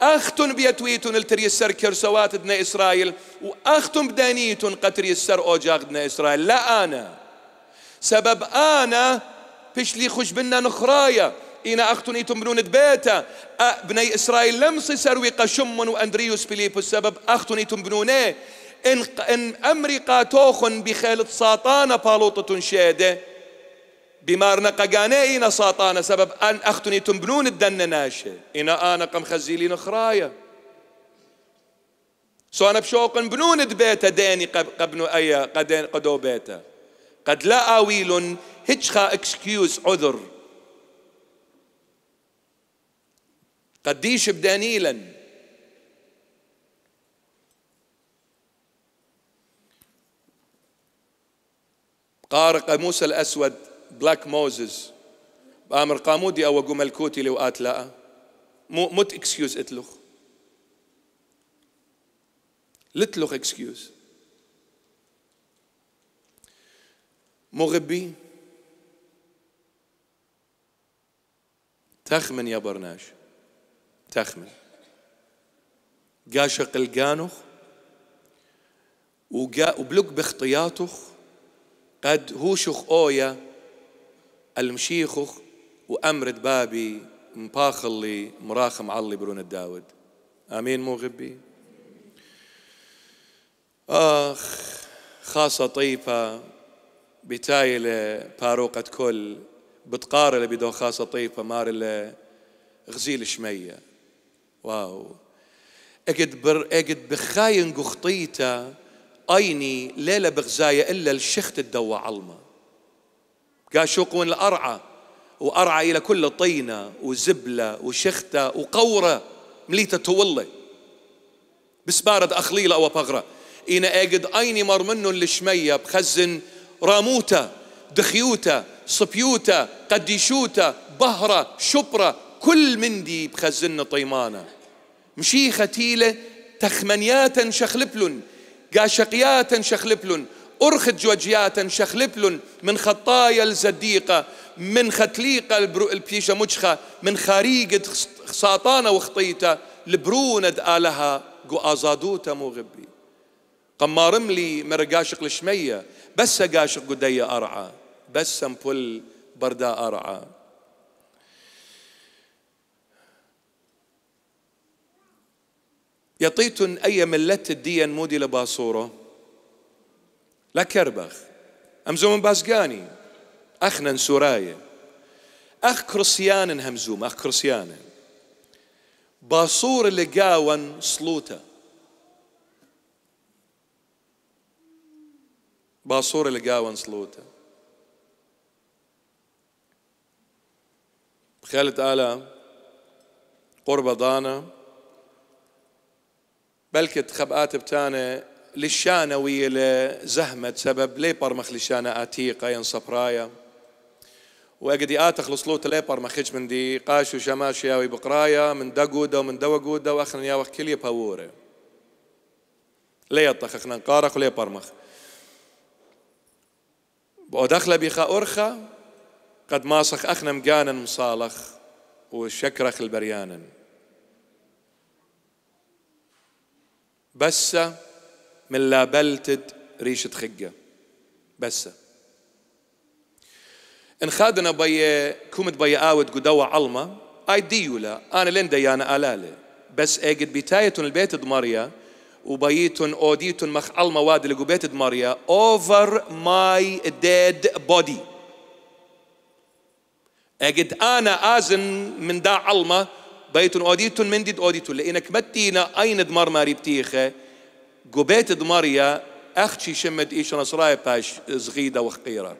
أختن بيتويتن التري السر كرسوات ابن إسرائيل وأختن بدانيتن قتر السر أوجاغ ابن إسرائيل لا أنا سبب أنا بشلي خش بنا نخرايا إنا أختن إيتم بنون بيتا بني إسرائيل لمصي سروي قشم وأندريوس بيليبوس سبب أختن إيتم بنونيه إن, إن أمريكا بخيل ساطانة فالوطة شيدة بمارنا بمارنە قەگانەینە ساطانة سبب ئەن ئەختنی تمبنونت دەنە إنا أنا قم خزيلين نخراە سوانە بشوق بنون بێتە داني قبن قبنو ئەیە قەدێن قدو بێتە قد لا أويل هیچ خا ئەکسکیوز عذر قديش بدانيلا قارق موسى الأسود بلاك موزز بامر قامودي او الكوتي لو لا مو مت اكسكيوز اتلخ لتلخ اكسكيوز مغبي تخمن يا برناش تخمن قاشق القانخ وبلوك باختياطخ قد هوشخ أويا المشيخخ وأمرد بابي مباخلي مراخم علي برون الداود امين مو غبي اخ خاصه طيفه بتايله باروقة كل بتقارل بدو خاصه طيفه مار غزيل شميه واو اجد بر اجد بخاين قخطيته أيني ليلة بغزاية إلا الشخت تدوى علمة من الأرعى وأرعى إلى كل طينة وزبلة وشختة وقورة مليتة تولي بس بارد أخليلة أو بغرة إنا أجد أيني مر منه لشمية بخزن راموتة دخيوتة صبيوتة قديشوتة بهرة شبرة كل من دي بخزن طيمانة مشيخة تيلة تخمنياتا شخلبلن قال شقياتا شخلبلن أرخت جوجيات شخلبلن من خطايا الزديقة من ختليقة البيشة مجخة من خاريقة خساطانة وخطيتة لبروند آلها قو آزادوتا مو غبي قمارم لي مرقاشق لشمية بس قاشق قدية أرعى بس مبل بردا أرعى يطيتن أي ملت الدين مودي لباصورة لا كربخ أمزوم من باسقاني أخنا سوراية أخ كرسيان همزوم أخ كرسيان باصور لقاون صلوته باصور لقاون صلوته بخيلة آلام قرب ضانه بلكت خبقات بتانة للشانة ويا لزهمة سبب لي برمخ للشانة آتيقة صبرايا واجدي آتخ لصلوت لي برمخ من دي قاش وشماش ياوي بقرايا من دقودة ومن دوقودة وأخن ياوخ كلية باورة لي أطخ يطخخنا نقارخ ولي برمخ بأدخل بيخا أرخا قد ماسخ أخنا مقانا مصالخ وشكرخ البريانا بس من لا بلتد ريشة خقة بس إن خادنا بي كومت بي آود قدوة علمة آي ديولا أنا لين ديانا آلالي بس أجد بتايتون البيت دماريا وبيتون أوديتون مخ علمة وادي بيت دماريا over my dead body أجد أنا آزن من دا علمة اوديت اوديتون ديد اوديتون لانك متينا اين دمار ماري بتيخه قبيت دماريا اختي شمد ايش نصراي باش صغيده وخقيره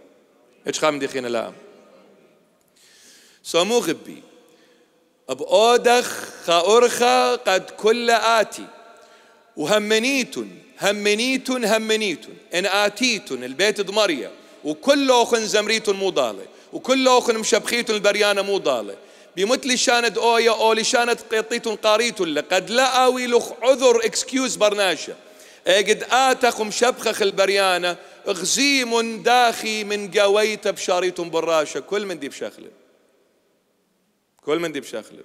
ايش خام خينا لا سمو غبي بأودخ خاورخا قد كل آتي وهمنيت همنيت همنيت إن اتيت البيت دماريا وكل أخن زمريت مو ضالة وكل أخن مشبخيت البريانة مو ضالة بمثل شانت اويا لي شانت قيطيت قاريت لقد اوي لخ عذر اكسكيوز برناشا قد آتخ شبخخ البريانة غزيم داخي من قويت بشاريت براشة كل من دي بشخلة كل من دي بشخلة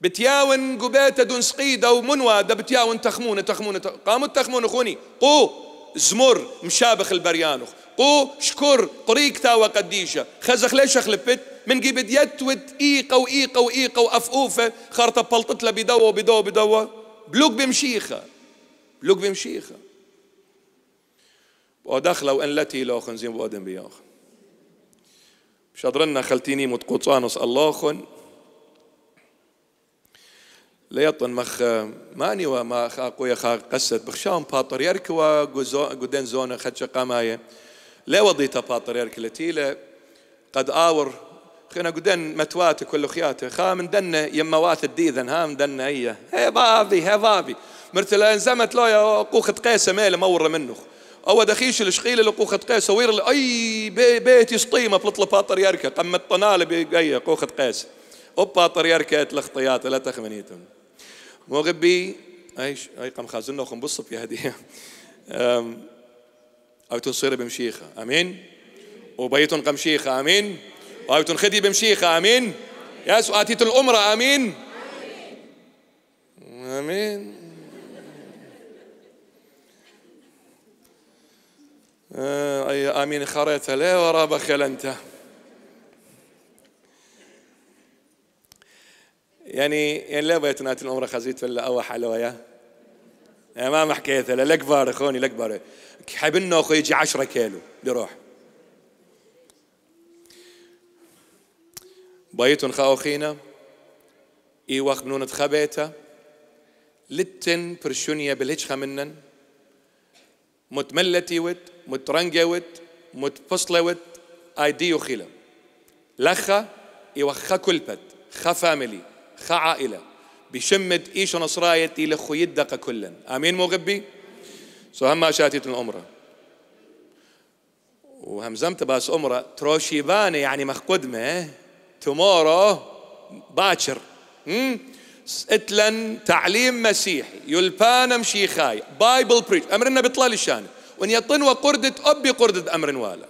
بتياون قبيتة دون سقيدة دا بتياون تخمونة تخمونة قاموا تخمون أخوني قو زمر مشابخ البريانو قو شكر قريك تاوى قديشة خزخ ليش اخلفت من جيب بدي ود ايقا وايقا وايقا وافقوفه خرطه بلطتله بدوا بدوا بدوا بلوك بمشيخه بلوك بمشيخه ودخل وان لتي لو خنزين بودن بياخ شدرنا خلتيني الله اللهن ليطن مخ ماني وما خا اخويا خا قست بخشام باطر يركوا قدن زونه خدش قمايه لا وضيته باطر يركلتيله قد آور خينا قدن متواتي كل خياتي خا من دنة يموات الديذن ها من دنة هي هي بابي هي بابي مرتلا انزمت لو يا قوخة قيسة ميلة مورة منه أو دخيش الشقيل اللي قوخة قيسة وير أي بي بيت يسطيمة بلطل باطر يركة قم الطنالة بقية قوخة قيسة أوبا باطر يركة الاخطيات لا تخمنيتم مغبي ايش اي قم خازنه وخم بصب يا هديه او تنصير بمشيخه امين وبيتن قمشيخه امين وبتنخدي بمشيخة امين ياس وآتيت الامرة امين امين آه، اي امين خريت لا ورا بخل انت يعني يعني لا بيت ناتي الامره خزيت ولا او حلويا ما حكيت لا بار اخوني لك بار حبنا اخو يجي 10 كيلو بيروح بيتون خاوخينا اي وقت نون تخبيتا لتن برشونيا مترنجي منن متملتيوت ود متفصلوت ايديو خيلا لخا يوخا كلبت خا فاميلي خا عائلة بشمد إيش نصرايتي لخو يدق كلا آمين مو غبي سو هما شاتيت الأمرة وهمزمت باس أمرة تروشيباني يعني مخقدمة tomorrow باكر hmm? اتلن تعليم مسيحي يلبانا مشيخاي بايبل بريتش امرنا بيطلع لشان ون يطن وقردت ابي قردة امر والا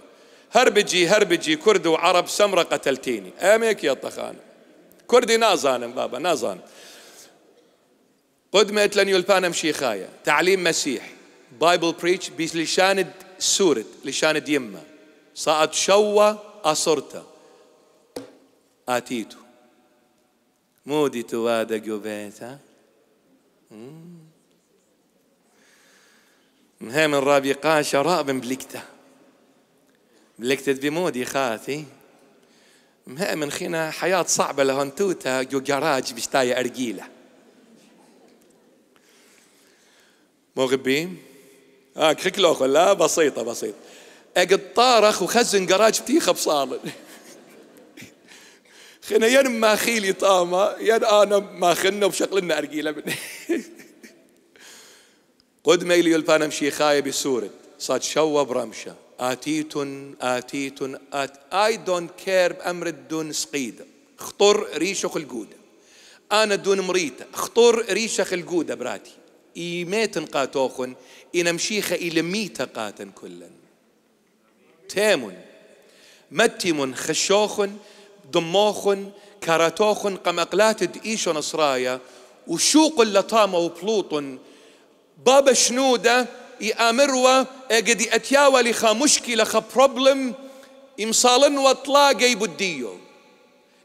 هربجي هربجي كرد وعرب سمرة قتلتيني اميك يا طخان كردي نازان بابا نازان قد ما اتلن يلبانا مشيخايا تعليم مسيحي بايبل بريتش بيش لشاند سورد لشاند يمه صارت شوى أصرته آتيتو مودي توادا جوبيتا مهم قاشا شراب بلكتا بلكتت بمودي خاتي مهم خينا حياة صعبة لهون توتا جو جراج بشتاية أرجيلة مغبي هاك آه خكلوخ لا بسيطة بسيطة اقد طارخ وخزن جراج بتيخة بصالن خنا ين خيلي يطامة ين أنا ماخنا وبشغلنا أرقيلة من [laughs] قد ميلي يلبان مشي خايب بسورة صاد شوى برمشة آتيتن آتيتن آت I don't care بأمر الدون سقيدة خطر ريشخ القودة أنا دون مريتة خطر ريشة القودة براتي إيميتن قاتوخن إن مشيخة ميتة قاتن كلن تامن متمن خشوخن دموخن كاراتوخن قمقلات دئيشن صرايا وشوق اللطامة وبلوطن بابا شنودة يأمروا قد أتياوى لخا مشكلة خا بروبلم يمصالن وطلاقي بديو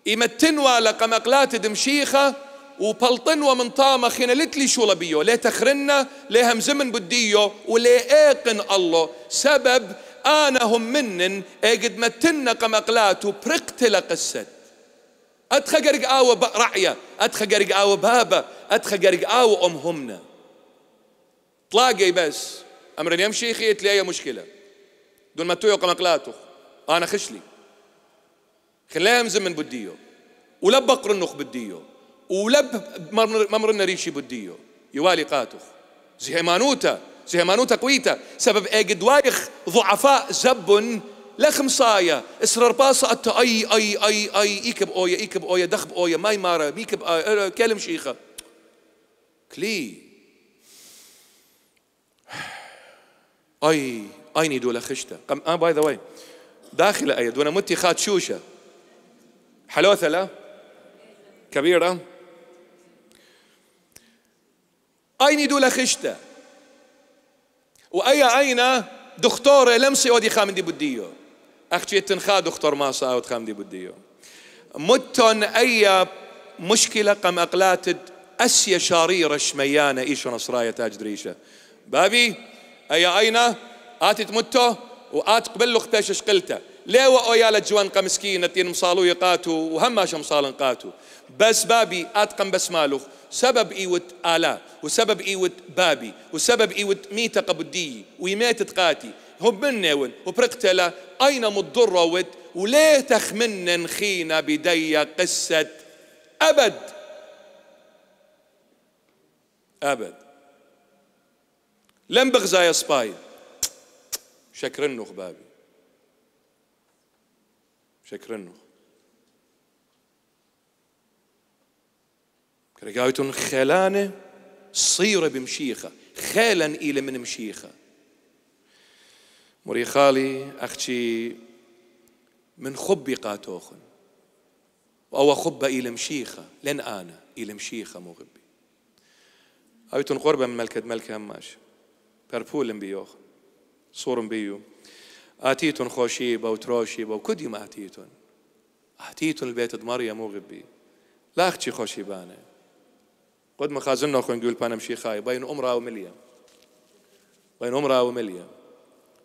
يمتنوا قمقلات دمشيخة وبلطنوا من طامة خينا لتلي شو لبيو ليه تخرنا ليه همزمن بديو وليه ايقن الله سبب أنا هم منن اجد متنا قمقلاتو برقتل قسد أتخا قرق آوة رعية أتخا قرق آوة بابا أتخا قرق آوة أم همنا تلاقي بس أمرن يمشي لي تلاقي مشكلة دون ما تويو قمقلاتو أنا خشلي خلام زمن من بديو ولا النخ بديو ولا ممرنا ريشي بديو يوالي قاتخ زهيمانوته زهمانوتا كويتا سبب اجد وايخ ضعفاء زب لخم صايا اسرر باصة أتا أي أي أي أي إيكب أويا إيكب أويا دخب أويا ماي مارا ميكب أويا آه، آه، كلم شيخة كلي أي أي نيدو لخشتا قم آه باي ذا واي داخل أيد وأنا متي خات شوشة حلوثة لا كبيرة أي نيدو لخشتا وايا اين دختوره لمسي ودي خامدي بديو اختي تنخا دكتور ما صاوت ودي دي بديو متن أي مشكله قم اقلاتد اسيا شاريره شميانه ايش نصرايه تاج دريشه بابي ايا اين اتت متو وات قبل اختي قلته ليه وأويا لجوان قمسكينة مصالو يقاتو وهم ماشي مصالن قاتو بس بابي اتقن مالوخ سبب ايوت آلا وسبب ايوت بابي وسبب ايوت ميتا قبدي ويميت تقاتي هم منون وبرقتلا اين ود وليه تخمن نخينا بدي قصة ابد ابد لم بغزايا سباي شكرنوخ بابي شكرنوخ رقايتون خلانة صيرة بمشيخة خيلا إلى من مشيخة مري خالي أختي من خبي قاتوخن أو خب إلى مشيخة لن أنا إلى مشيخة مغبي أيتون قربة من ملكة ملكة هماش بربول بيوخ صور بيو آتيتون خوشيبة وتروشيبة كدي ما آتيتون آتيتون البيت مريم مغبي لا أختي خوشيبانه قد ما خازنا خو نقول بانم شي خاي بين أمرا ومليا بين أمرا ومليا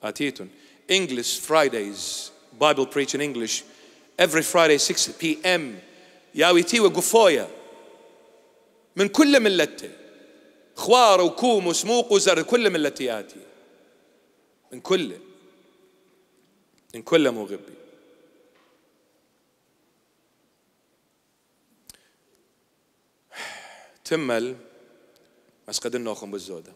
أتيتون English Fridays Bible preach in English every Friday 6 p.m. ويتي وقفويا من كل ملته خوار وكوم وسموق وزر كل ملتياتي من كل من كل مغبي تمل بس قد النوخم بالزودة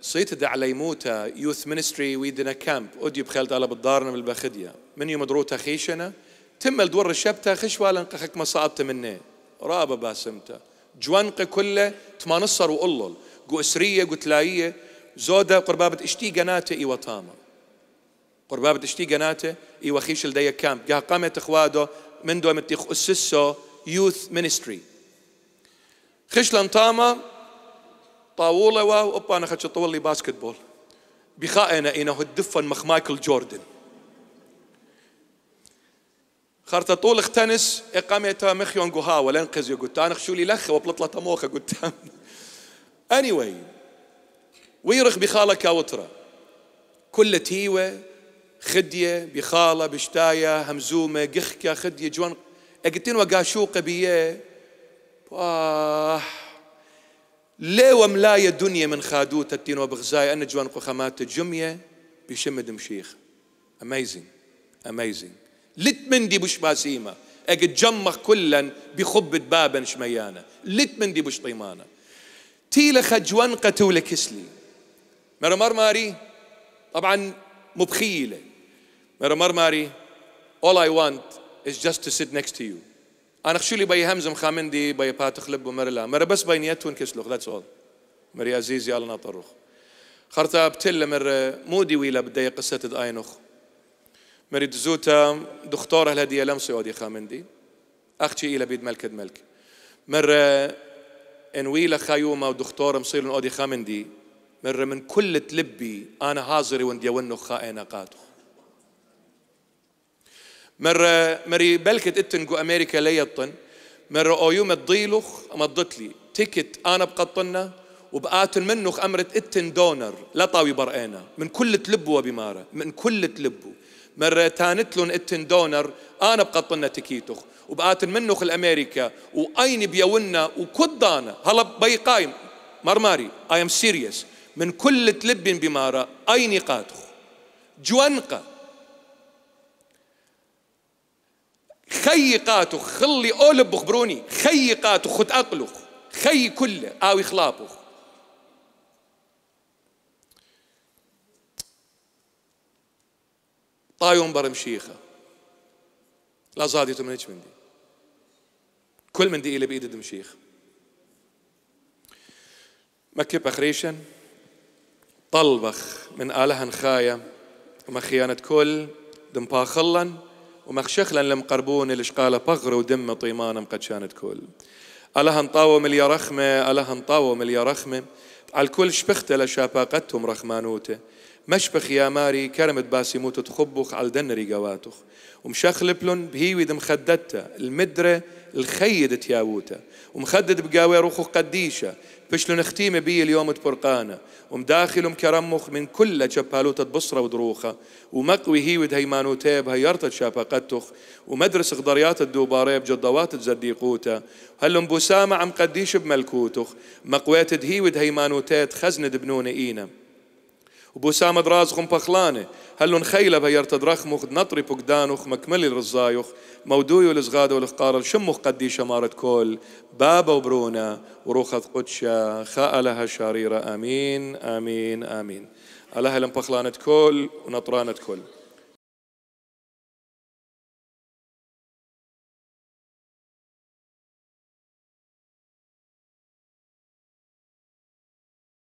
صيت دع على يموتا يوث مينستري ويدنا كامب اوديو بخيل على بالدارنا بالبخدية من يوم دروتا خيشنا تمل دور الشبتة خشوالا قخك مصابت مني رابة باسمتا جوانق كله تمانصر وقلل قو اسرية قو تلاية زودة قربابة اشتي قناتة اي وطامة قربابة اشتي قناتة اي وخيش لدي كامب قا قامت اخوادو من دوام اتخ اسسو youth ministry. خشلان تاما طاولة و أبا أنا خدش لي باسكت بول بخائنا إنه الدفن مخ مايكل جوردن خرطة طول اختنس إقامة مخيون قها ولا انقذ يقول أنا شو لي لخ وبلطلة موخة قلت anyway ويرخ بخالة كاوترة كل تيوة خدية بخالة بشتاية همزومة قخكة خدية جوان اجتين وقاشو قبيه واه لي ملاية دنيا من خادوت التين بغزاي أنا جوان قخمات الجمية بشمد مشيخ أميزنج أميزنج لت مندي بش باسيمة اجت جمخ كلا بخب بابا شميانة لت مندي بش طيمانة تيلا خجوان قتول كسلي مرمر ماري طبعا مبخيلة مرمر ماري all I want is just to sit next to you. أنا خشولي بي همزم خامندي بي باتخلب ومرلا مرة بس بي نيت ونكسلوخ that's all مري عزيز يالنا طرخ. خرطة بتل مرة مودي ويلا بدي قصة داينخ مري دزوتا دكتورة الهدية لم سعودي خامندي أختي إلى بيد ملك ملك مرة إن ويلا خيومة ودكتورة مصير أودي خامندي مرة من كل تلبي أنا هازري وندي ونخ خائنا قاتخ مرة مري بلكت اتنجو أمريكا ليطن مرة او يوم تضيلوخ مضت لي تكت أنا بقطنا وبقاتن منوخ أمرت اتن دونر لا طاوي برقينا من كل تلبوا بمارة من كل تلبوا مرة تانتلون اتن دونر أنا بقطنا تكيتوخ وبقاتن منوخ الأمريكا وأين بيونا وكدانا هلا بي قايم مرماري I am serious من كل تلبين بمارة أين قاتخ جوانقه خي قاتو خلي أولب خبروني خي قاتو خد أقلو خي كله آوي خلابو طايون برمشيخة لا زاديتو من ايش مندي كل مندي دي إلى بإيد دمشيخ مكة بخريشن طلبخ من آلهن خايا وما خيانة كل دمباخلن ومخشخلا لمقربون اللي قاله بغر ودم طيمان قد شانت كل ألا هنطاوم اليا رخمة ألا هنطاوم اليا رخمة على الكل شبخت لشافاقتهم رخمانوته مشبخ يا ماري كرمت موت تخبخ على دنري قواتخ ومشخلبلن بهيويد مخدته المدره الخيد تياووتا ومخدد بقاوير وخو قديشة بشلو نختيمة بي اليوم تبرقانة ومداخل كرمخ من كل جبالوتة بصرة ودروخة ومقوي هي ود هيمانوتي بهيرتة شابقتخ ومدرس غضريات الدوباري بجدوات تزديقوتا هلم بوسامة عم قديش بملكوتخ مقويت هي ود هيمانوتي خزند بنون إينا وبوسامة برازخم بخلانة هلون خيلة بهيرت درخمخ نطري بقدانخ مكملي الرزايخ مودوي والزغادة والخقارة شمخ قديشة مارت كل بابا وبرونا وروخة قدشة خاء لها شريرة آمين آمين آمين على ألها لمبخلانة كل ونطرانة كل